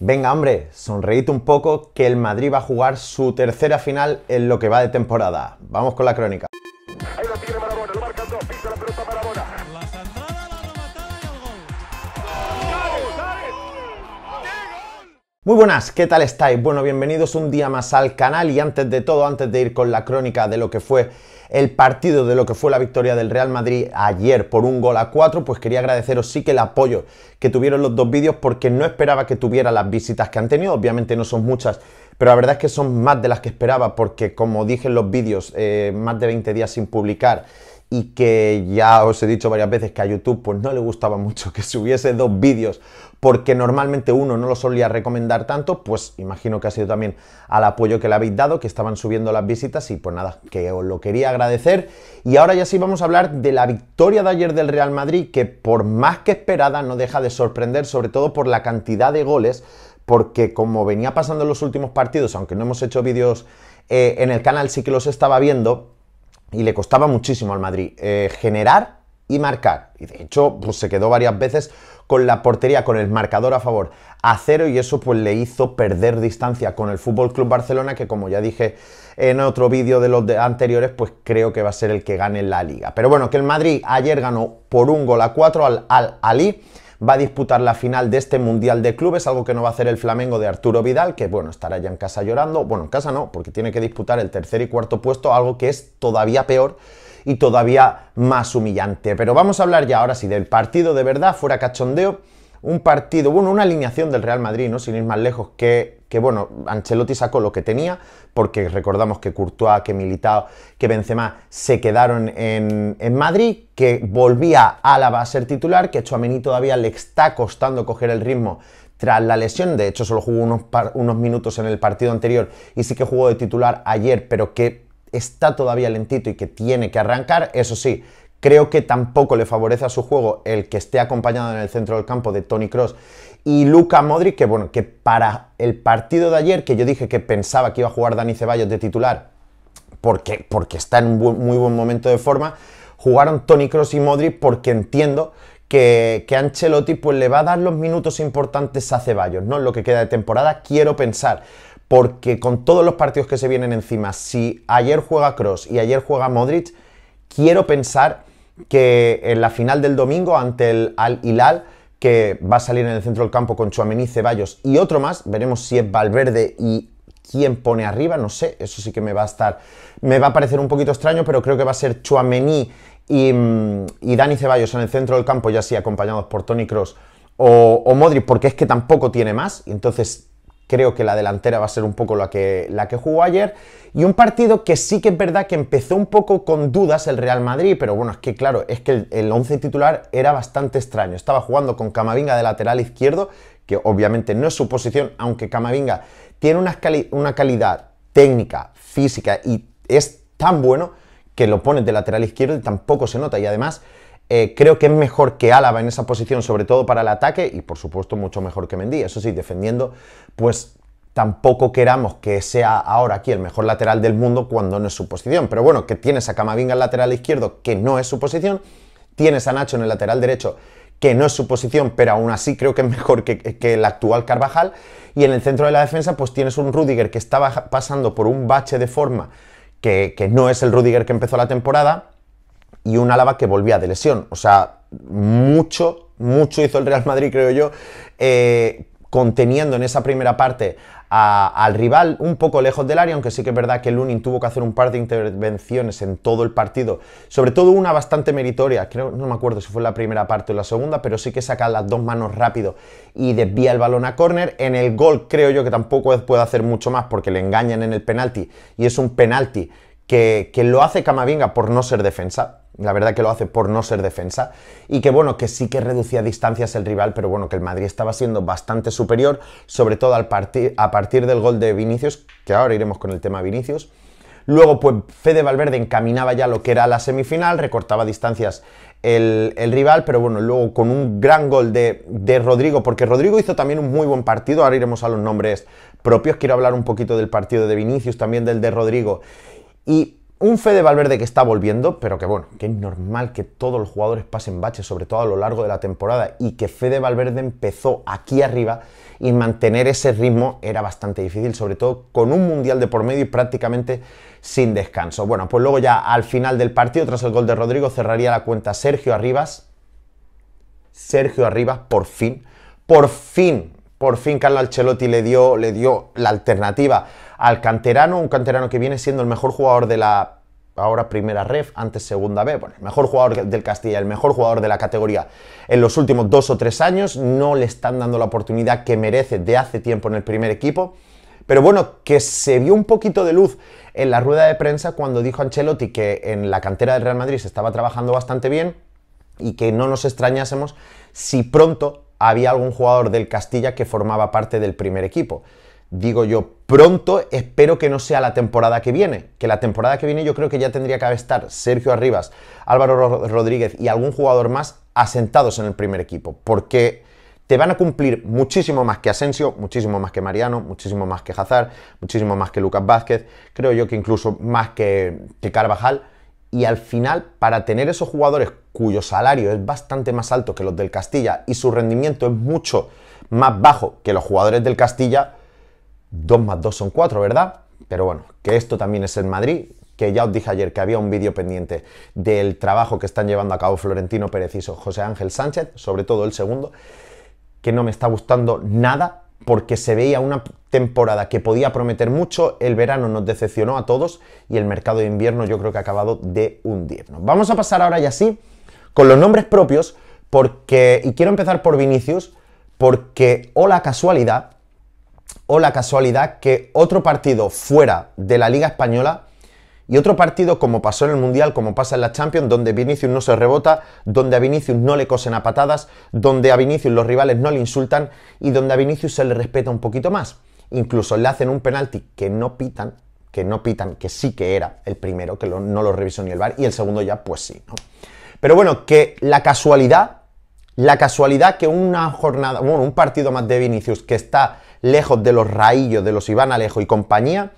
Venga, hombre, sonreíte un poco que el Madrid va a jugar su tercera final en lo que va de temporada. Vamos con la crónica. Muy buenas, ¿qué tal estáis? Bueno, bienvenidos un día más al canal y antes de todo, antes de ir con la crónica de lo que fue el partido de lo que fue la victoria del Real Madrid ayer por un gol a cuatro, pues quería agradeceros sí que el apoyo que tuvieron los dos vídeos porque no esperaba que tuviera las visitas que han tenido, obviamente no son muchas, pero la verdad es que son más de las que esperaba porque como dije en los vídeos, eh, más de 20 días sin publicar y que ya os he dicho varias veces que a YouTube pues no le gustaba mucho que subiese dos vídeos porque normalmente uno no lo solía recomendar tanto, pues imagino que ha sido también al apoyo que le habéis dado, que estaban subiendo las visitas y pues nada, que os lo quería agradecer. Y ahora ya sí vamos a hablar de la victoria de ayer del Real Madrid, que por más que esperada no deja de sorprender, sobre todo por la cantidad de goles, porque como venía pasando en los últimos partidos, aunque no hemos hecho vídeos eh, en el canal, sí que los estaba viendo, y le costaba muchísimo al Madrid eh, generar y marcar. Y de hecho, pues se quedó varias veces con la portería, con el marcador a favor a cero y eso pues le hizo perder distancia con el Fútbol Club Barcelona, que como ya dije en otro vídeo de los anteriores, pues creo que va a ser el que gane la liga. Pero bueno, que el Madrid ayer ganó por un gol a cuatro al Al-Ali. al va a disputar la final de este Mundial de Clubes, algo que no va a hacer el Flamengo de Arturo Vidal, que bueno, estará ya en casa llorando, bueno, en casa no, porque tiene que disputar el tercer y cuarto puesto, algo que es todavía peor y todavía más humillante. Pero vamos a hablar ya ahora sí del partido de verdad, fuera cachondeo, un partido, bueno, una alineación del Real Madrid, ¿no? Sin ir más lejos, que, que bueno, Ancelotti sacó lo que tenía, porque recordamos que Courtois, que Militao, que Benzema se quedaron en, en Madrid, que volvía Álava a ser titular, que Chouameni todavía le está costando coger el ritmo tras la lesión, de hecho solo jugó unos, unos minutos en el partido anterior y sí que jugó de titular ayer, pero que está todavía lentito y que tiene que arrancar, eso sí, Creo que tampoco le favorece a su juego el que esté acompañado en el centro del campo de Tony Cross y Luca Modric, que bueno, que para el partido de ayer, que yo dije que pensaba que iba a jugar Dani Ceballos de titular, porque, porque está en un muy buen momento de forma, jugaron Tony Cross y Modric porque entiendo que, que, Ancelotti pues, le va a dar los minutos importantes a Ceballos, ¿no? lo que queda de temporada, quiero pensar. Porque con todos los partidos que se vienen encima, si ayer juega Cross y ayer juega Modric, quiero pensar que en la final del domingo ante el Al Hilal, que va a salir en el centro del campo con Chuamení, Ceballos y otro más, veremos si es Valverde y quién pone arriba, no sé, eso sí que me va a estar, me va a parecer un poquito extraño, pero creo que va a ser Chuamení mm, y, Dani Ceballos en el centro del campo, ya así acompañados por Tony Cross o, o porque es que tampoco tiene más, entonces Creo que la delantera va a ser un poco la que, la que jugó ayer. Y un partido que sí que es verdad que empezó un poco con dudas el Real Madrid, pero bueno, es que claro, es que el, 11 once titular era bastante extraño. Estaba jugando con Camavinga de lateral izquierdo, que obviamente no es su posición, aunque Camavinga tiene una, una calidad técnica, física y es tan bueno que lo pones de lateral izquierdo y tampoco se nota. Y además eh, creo que es mejor que Álava en esa posición, sobre todo para el ataque, y por supuesto mucho mejor que Mendy. Eso sí, defendiendo, pues tampoco queramos que sea ahora aquí el mejor lateral del mundo cuando no es su posición. Pero bueno, que tienes a Camavinga el lateral izquierdo, que no es su posición, tienes a Nacho en el lateral derecho, que no es su posición, pero aún así creo que es mejor que, el actual Carvajal. Y en el centro de la defensa, pues tienes un Rudiger que estaba pasando por un bache de forma que, que no es el Rudiger que empezó la temporada y un Álava que volvía de lesión. O sea, mucho, mucho hizo el Real Madrid, creo yo, eh, conteniendo en esa primera parte al rival un poco lejos del área, aunque sí que es verdad que Lunin tuvo que hacer un par de intervenciones en todo el partido, sobre todo una bastante meritoria, creo, no me acuerdo si fue la primera parte o la segunda, pero sí que saca las dos manos rápido y desvía el balón a córner. En el gol creo yo que tampoco puede hacer mucho más porque le engañan en el penalti y es un penalti que, que lo hace Camavinga por no ser defensa, la verdad que lo hace por no ser defensa, y que bueno, que sí que reducía distancias el rival, pero bueno, que el Madrid estaba siendo bastante superior, sobre todo al a partir del gol de Vinicius, que ahora iremos con el tema Vinicius. Luego, pues Fede Valverde encaminaba ya lo que era la semifinal, recortaba distancias el, rival, pero bueno, luego con un gran gol de, de, Rodrigo, porque Rodrigo hizo también un muy buen partido, ahora iremos a los nombres propios, quiero hablar un poquito del partido de Vinicius, también del de Rodrigo, y un Fede Valverde que está volviendo, pero que bueno, que es normal que todos los jugadores pasen baches, sobre todo a lo largo de la temporada, y que Fede Valverde empezó aquí arriba y mantener ese ritmo era bastante difícil, sobre todo con un mundial de por medio y prácticamente sin descanso. Bueno, pues luego ya al final del partido, tras el gol de Rodrigo, cerraría la cuenta Sergio Arribas. Sergio Arribas, por fin, por fin, por fin Carlo Alcelotti le dio, le dio la alternativa al canterano, un canterano que viene siendo el mejor jugador de la ahora primera ref, antes segunda B, bueno, el mejor jugador del Castilla, el mejor jugador de la categoría en los últimos dos o tres años, no le están dando la oportunidad que merece de hace tiempo en el primer equipo, pero bueno, que se vio un poquito de luz en la rueda de prensa cuando dijo Ancelotti que en la cantera del Real Madrid se estaba trabajando bastante bien y que no nos extrañásemos si pronto había algún jugador del Castilla que formaba parte del primer equipo digo yo, pronto espero que no sea la temporada que viene, que la temporada que viene yo creo que ya tendría que estar Sergio Arribas, Álvaro Rodríguez y algún jugador más asentados en el primer equipo, porque te van a cumplir muchísimo más que Asensio, muchísimo más que Mariano, muchísimo más que Hazard, muchísimo más que Lucas Vázquez, creo yo que incluso más que, que Carvajal, y al final para tener esos jugadores cuyo salario es bastante más alto que los del Castilla y su rendimiento es mucho más bajo que los jugadores del Castilla, 2 más 2 son 4, ¿verdad? Pero bueno, que esto también es en Madrid, que ya os dije ayer que había un vídeo pendiente del trabajo que están llevando a cabo Florentino Pereciso, José Ángel Sánchez, sobre todo el segundo, que no me está gustando nada porque se veía una temporada que podía prometer mucho, el verano nos decepcionó a todos y el mercado de invierno yo creo que ha acabado de un hundirnos. Vamos a pasar ahora ya así con los nombres propios porque y quiero empezar por Vinicius porque o la casualidad o la casualidad que otro partido fuera de la Liga Española y otro partido como pasó en el Mundial, como pasa en la Champions, donde Vinicius no se rebota, donde a Vinicius no le cosen a patadas, donde a Vinicius los rivales no le insultan y donde a Vinicius se le respeta un poquito más. Incluso le hacen un penalti que no pitan, que no pitan, que sí que era el primero, que no lo revisó ni el bar y el segundo ya pues sí. ¿no? Pero bueno, que la casualidad, la casualidad que una jornada, bueno, un partido más de Vinicius que está lejos de los raillos de los Iván Alejo y compañía,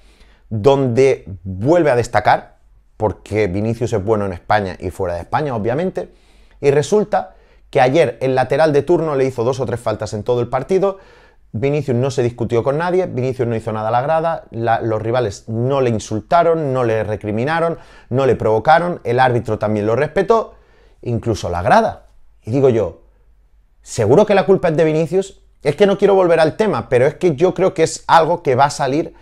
donde vuelve a destacar, porque Vinicius es bueno en España y fuera de España, obviamente, y resulta que ayer el lateral de turno le hizo dos o tres faltas en todo el partido, Vinicius no se discutió con nadie, Vinicius no hizo nada a la grada, los rivales no le insultaron, no le recriminaron, no le provocaron, el árbitro también lo respetó, incluso la grada. Y digo yo, ¿seguro que la culpa es de Vinicius? Es que no quiero volver al tema, pero es que yo creo que es algo que va a salir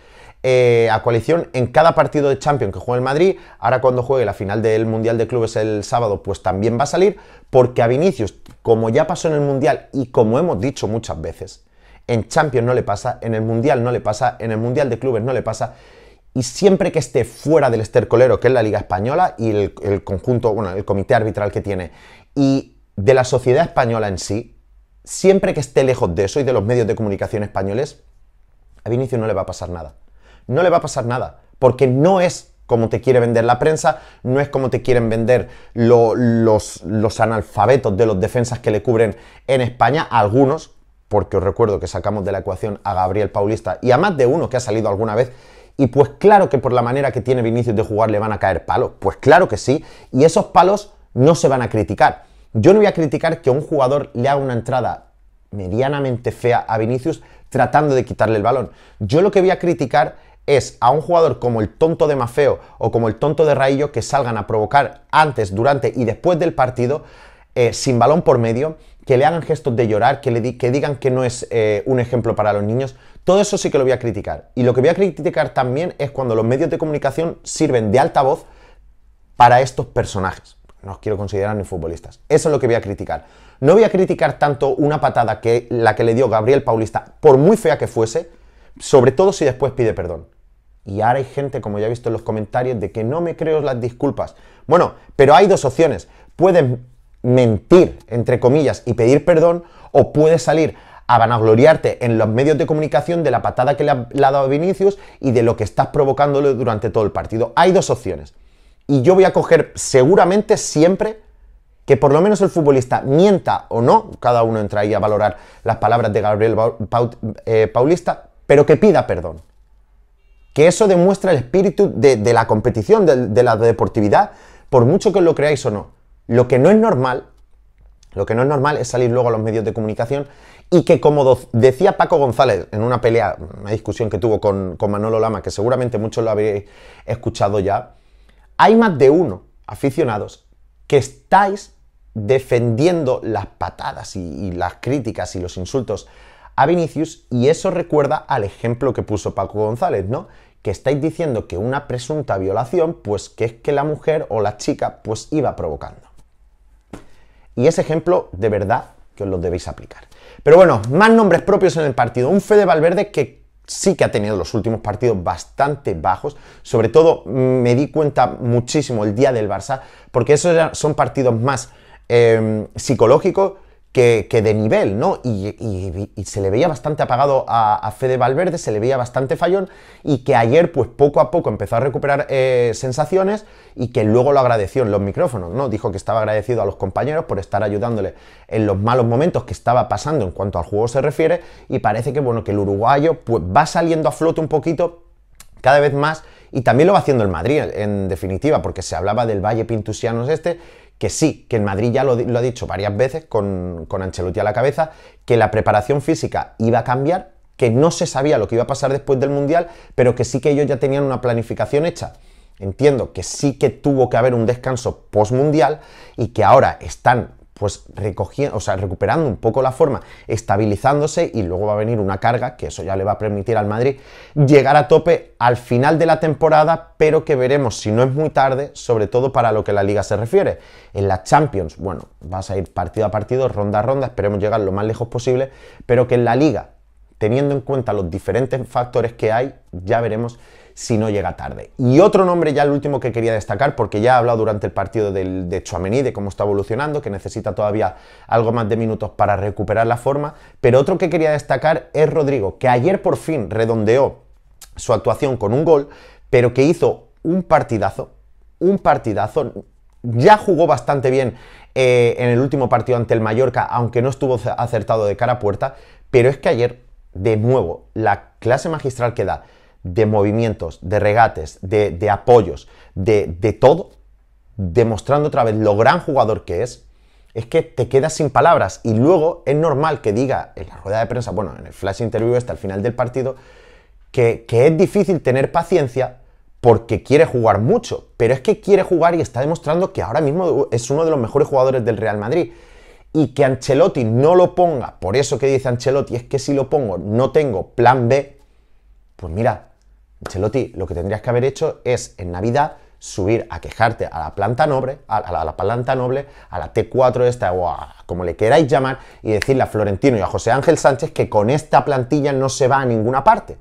eh, a coalición en cada partido de Champions que juegue el Madrid. Ahora cuando juegue la final del Mundial de Clubes el sábado, pues también va a salir, porque a Vinicius, como ya pasó en el Mundial y como hemos dicho muchas veces, en Champions no le pasa, en el Mundial no le pasa, en el Mundial de Clubes no le pasa. Y siempre que esté fuera del estercolero, que es la Liga Española y el, el conjunto, bueno, el comité arbitral que tiene, y de la sociedad española en sí, siempre que esté lejos de eso y de los medios de comunicación españoles, a Vinicius no le va a pasar nada. No le va a pasar nada, porque no es como te quiere vender la prensa, no es como te quieren vender los, los analfabetos de los defensas que le cubren en España, algunos, porque os recuerdo que sacamos de la ecuación a Gabriel Paulista y a más de uno que ha salido alguna vez y pues claro que por la manera que tiene Vinicius de jugar le van a caer palos. Pues claro que sí. Y esos palos no se van a criticar. Yo no voy a criticar que un jugador le haga una entrada medianamente fea a Vinicius tratando de quitarle el balón. Yo lo que voy a criticar es a un jugador como el tonto de Mafeo o como el tonto de Raillo que salgan a provocar antes, durante y después del partido eh, sin balón por medio, que le hagan gestos de llorar, que, le digan que no es eh, un ejemplo para los niños. Todo eso sí que lo voy a criticar. Y lo que voy a criticar también es cuando los medios de comunicación sirven de altavoz para estos personajes no os quiero considerar ni futbolistas. Eso es lo que voy a criticar. No voy a criticar tanto una patada que la que le dio Gabriel Paulista, por muy fea que fuese, sobre todo si después pide perdón. Y ahora hay gente, como ya he visto en los comentarios, de que no me creo las disculpas. Bueno, pero hay dos opciones. Puedes mentir, entre comillas, y pedir perdón, o puedes salir a vanagloriarte en los medios de comunicación de la patada que le ha, le ha dado Vinicius y de lo que estás provocándole durante todo el partido. Hay dos opciones y yo voy a coger seguramente siempre que por lo menos el futbolista mienta o no, cada uno entra ahí a valorar las palabras de Gabriel eh, Paulista, pero que pida perdón. Que eso demuestra el espíritu de, la competición, de, la deportividad, por mucho que lo creáis o no. Lo que no es normal, lo que no es normal es salir luego a los medios de comunicación y que como decía Paco González en una pelea, una discusión que tuvo con, con Manolo Lama, que seguramente muchos lo habéis escuchado ya, hay más de uno, aficionados, que estáis defendiendo las patadas y, las críticas y los insultos a Vinicius y eso recuerda al ejemplo que puso Paco González, ¿no? Que estáis diciendo que una presunta violación, pues que es que la mujer o la chica pues iba provocando. Y ese ejemplo de verdad que os lo debéis aplicar. Pero bueno, más nombres propios en el partido. Un Fede Valverde que sí que ha tenido los últimos partidos bastante bajos. Sobre todo me di cuenta muchísimo el día del Barça, porque esos son partidos más eh, psicológicos que, de nivel, ¿no? Y, se le veía bastante apagado a, Fede Valverde, se le veía bastante fallón y que ayer, pues poco a poco empezó a recuperar eh, sensaciones y que luego lo agradeció en los micrófonos, ¿no? Dijo que estaba agradecido a los compañeros por estar ayudándole en los malos momentos que estaba pasando en cuanto al juego se refiere y parece que, bueno, que el uruguayo pues va saliendo a flote un poquito cada vez más y también lo va haciendo el Madrid, en definitiva, porque se hablaba del Valle Pintusianos este, que sí, que en Madrid ya lo, ha dicho varias veces con, con Ancelotti a la cabeza, que la preparación física iba a cambiar, que no se sabía lo que iba a pasar después del Mundial, pero que sí que ellos ya tenían una planificación hecha. Entiendo que sí que tuvo que haber un descanso post y que ahora están pues recogiendo, o sea, recuperando un poco la forma, estabilizándose y luego va a venir una carga, que eso ya le va a permitir al Madrid llegar a tope al final de la temporada, pero que veremos si no es muy tarde, sobre todo para lo que la liga se refiere. En la Champions, bueno, vas a ir partido a partido, ronda a ronda, esperemos llegar lo más lejos posible, pero que en la liga teniendo en cuenta los diferentes factores que hay, ya veremos si no llega tarde. Y otro nombre ya el último que quería destacar, porque ya he hablado durante el partido de Chouameni, de cómo está evolucionando, que necesita todavía algo más de minutos para recuperar la forma, pero otro que quería destacar es Rodrigo, que ayer por fin redondeó su actuación con un gol, pero que hizo un partidazo, un partidazo, ya jugó bastante bien eh, en el último partido ante el Mallorca, aunque no estuvo acertado de cara a puerta, pero es que ayer de nuevo, la clase magistral que da de movimientos, de regates, de, apoyos, de, todo, demostrando otra vez lo gran jugador que es, es que te quedas sin palabras y luego es normal que diga en la rueda de prensa, bueno, en el flash interview hasta este, el final del partido, que es difícil tener paciencia porque quiere jugar mucho, pero es que quiere jugar y está demostrando que ahora mismo es uno de los mejores jugadores del Real Madrid y que Ancelotti no lo ponga, por eso que dice Ancelotti, es que si lo pongo no tengo plan B, pues mira, Ancelotti, lo que tendrías que haber hecho es en Navidad subir a quejarte a la planta noble, a, la, planta noble, a la T4 esta o a, como le queráis llamar y decirle a Florentino y a José Ángel Sánchez que con esta plantilla no se va a ninguna parte.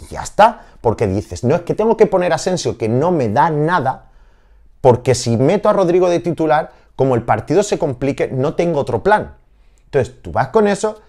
Y ya está, porque dices, no es que tengo que poner a Asensio que no me da nada, porque si meto a Rodrigo de titular como el partido se complique, no tengo otro plan. Entonces tú vas con eso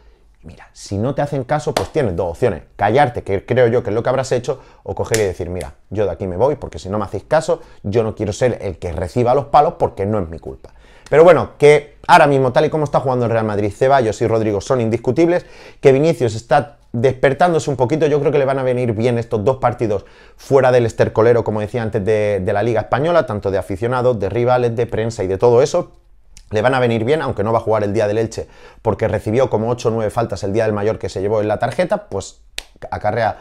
y mira, si no te hacen caso, pues tienes dos opciones. Callarte, que creo yo que es lo que habrás hecho, o coger y decir, mira, yo de aquí me voy porque si no me hacéis caso, yo no quiero ser el que reciba los palos porque no es mi culpa. Pero bueno, que ahora mismo, tal y como está jugando el Real Madrid, Ceballos y Rodrigo son indiscutibles, que Vinicius está despertándose un poquito, yo creo que le van a venir bien estos dos partidos fuera del estercolero, como decía antes, de, la Liga Española, tanto de aficionados, de rivales, de prensa y de todo eso. Le van a venir bien, aunque no va a jugar el día del Elche, porque recibió como 8 o 9 faltas el día del mayor que se llevó en la tarjeta, pues acarrea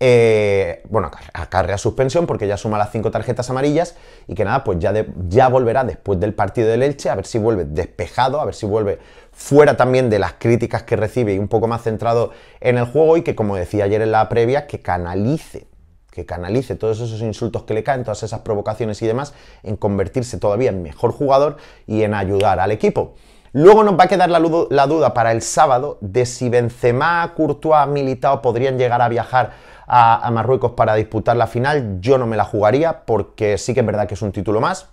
eh, bueno, acarrea suspensión porque ya suma las cinco tarjetas amarillas y que nada, pues ya, ya volverá después del partido del Elche, a ver si vuelve despejado, a ver si vuelve fuera también de las críticas que recibe y un poco más centrado en el juego y que, como decía ayer en la previa, que canalice que canalice todos esos insultos que le caen, todas esas provocaciones y demás, en convertirse todavía en mejor jugador y en ayudar al equipo. Luego nos va a quedar la, duda para el sábado de si Benzema, Courtois, Militao podrían llegar a viajar a, a Marruecos para disputar la final. Yo no me la jugaría porque sí que es verdad que es un título más,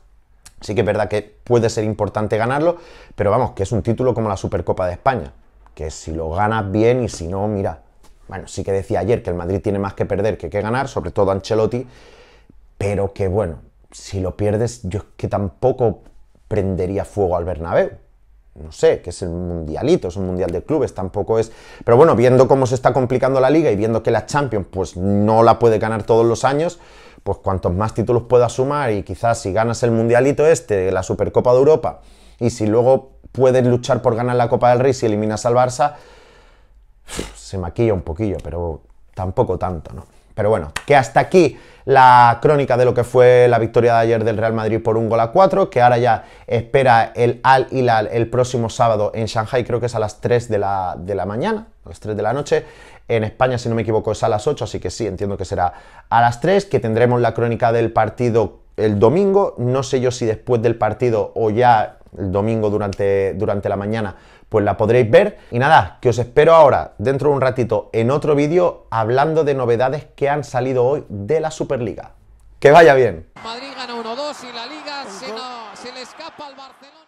Sí que es verdad que puede ser importante ganarlo, pero vamos, que es un título como la Supercopa de España, que si lo ganas bien y si no, mira. Bueno, sí que decía ayer que el Madrid tiene más que perder que que ganar, sobre todo Ancelotti, pero que bueno, si lo pierdes, yo es que tampoco prendería fuego al Bernabéu. No sé, que es el mundialito, es un mundial de clubes, tampoco es... Pero bueno, viendo cómo se está complicando la liga y viendo que la Champions pues no la puede ganar todos los años, pues cuantos más títulos puedas sumar y quizás si ganas el Mundialito este, la Supercopa de Europa, y si luego puedes luchar por ganar la Copa del Rey si eliminas al Barça, se maquilla un poquillo, pero tampoco tanto, ¿no? Pero bueno, que hasta aquí la crónica de lo que fue la victoria de ayer del Real Madrid por un gol a 4, que ahora ya espera el Al Hilal el próximo sábado en Shanghai, creo que es a las 3 de la, de la mañana, a las 3 de la noche. En España, si no me equivoco, es a las 8, así que sí, entiendo que será a las 3, que tendremos la crónica del partido el domingo. No sé yo si después del partido o ya el domingo durante, durante la mañana pues la podréis ver. Y nada, que os espero ahora, dentro de un ratito, en otro vídeo hablando de novedades que han salido hoy de la Superliga. Que vaya bien. Madrid gana 1-2 y la Liga se, se le escapa al Barcelona.